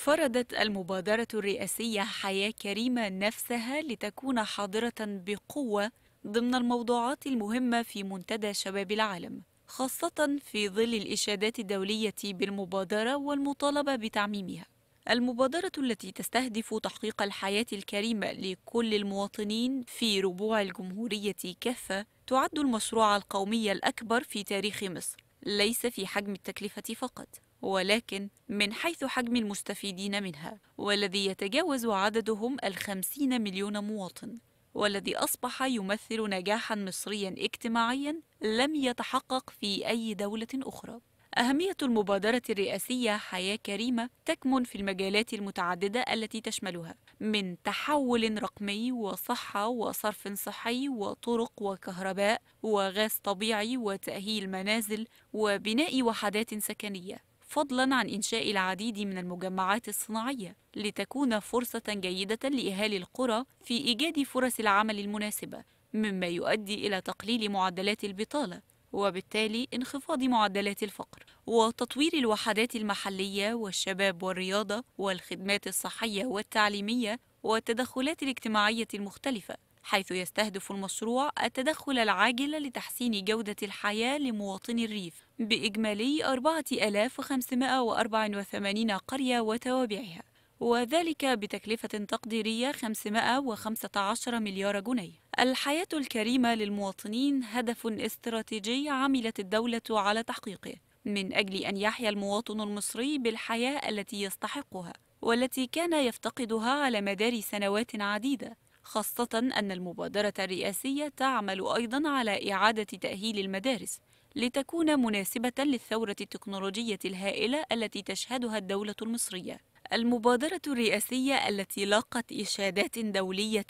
فرضت المبادرة الرئاسية حياة كريمة نفسها لتكون حاضرة بقوة ضمن الموضوعات المهمة في منتدى شباب العالم، خاصة في ظل الإشادات الدولية بالمبادرة والمطالبة بتعميمها. المبادرة التي تستهدف تحقيق الحياة الكريمة لكل المواطنين في ربوع الجمهورية كافة تعد المشروع القومي الأكبر في تاريخ مصر، ليس في حجم التكلفة فقط. ولكن من حيث حجم المستفيدين منها والذي يتجاوز عددهم الخمسين مليون مواطن والذي أصبح يمثل نجاحا مصريا اجتماعيا لم يتحقق في أي دولة أخرى أهمية المبادرة الرئاسية حياة كريمة تكمن في المجالات المتعددة التي تشملها من تحول رقمي وصحة وصرف صحي وطرق وكهرباء وغاز طبيعي وتأهيل منازل وبناء وحدات سكنية فضلا عن إنشاء العديد من المجمعات الصناعية لتكون فرصة جيدة لأهالي القرى في إيجاد فرص العمل المناسبة مما يؤدي إلى تقليل معدلات البطالة وبالتالي انخفاض معدلات الفقر وتطوير الوحدات المحلية والشباب والرياضة والخدمات الصحية والتعليمية والتدخلات الاجتماعية المختلفة حيث يستهدف المشروع التدخل العاجل لتحسين جودة الحياة لمواطني الريف بإجمالي 4584 قرية وتوابعها وذلك بتكلفة تقديرية 515 مليار جنيه. الحياة الكريمة للمواطنين هدف استراتيجي عملت الدولة على تحقيقه من أجل أن يحيا المواطن المصري بالحياة التي يستحقها والتي كان يفتقدها على مدار سنوات عديدة خاصة أن المبادرة الرئاسية تعمل أيضا على إعادة تأهيل المدارس لتكون مناسبة للثورة التكنولوجية الهائلة التي تشهدها الدولة المصرية. المبادرة الرئاسية التي لاقت إشادات دولية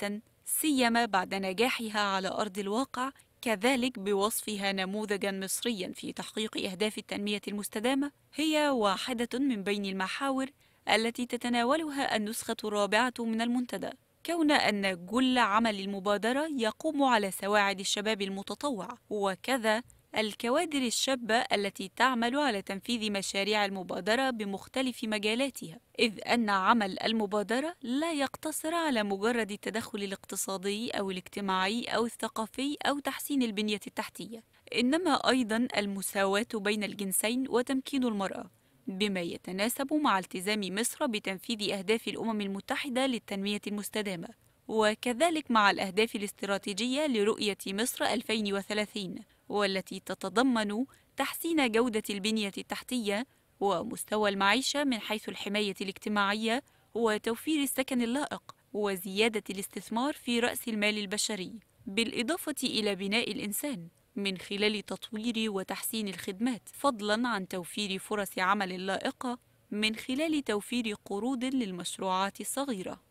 سيما بعد نجاحها على أرض الواقع كذلك بوصفها نموذجا مصريا في تحقيق أهداف التنمية المستدامة هي واحدة من بين المحاور التي تتناولها النسخة الرابعة من المنتدى كون أن كل عمل المبادرة يقوم على سواعد الشباب المتطوع وكذا الكوادر الشابة التي تعمل على تنفيذ مشاريع المبادرة بمختلف مجالاتها، إذ أن عمل المبادرة لا يقتصر على مجرد التدخل الاقتصادي أو الاجتماعي أو الثقافي أو تحسين البنية التحتية، إنما أيضًا المساواة بين الجنسين وتمكين المرأة، بما يتناسب مع التزام مصر بتنفيذ أهداف الأمم المتحدة للتنمية المستدامة وكذلك مع الأهداف الاستراتيجية لرؤية مصر 2030 والتي تتضمن تحسين جودة البنية التحتية ومستوى المعيشة من حيث الحماية الاجتماعية وتوفير السكن اللائق وزيادة الاستثمار في رأس المال البشري بالإضافة إلى بناء الإنسان من خلال تطوير وتحسين الخدمات فضلا عن توفير فرص عمل لائقة من خلال توفير قروض للمشروعات الصغيره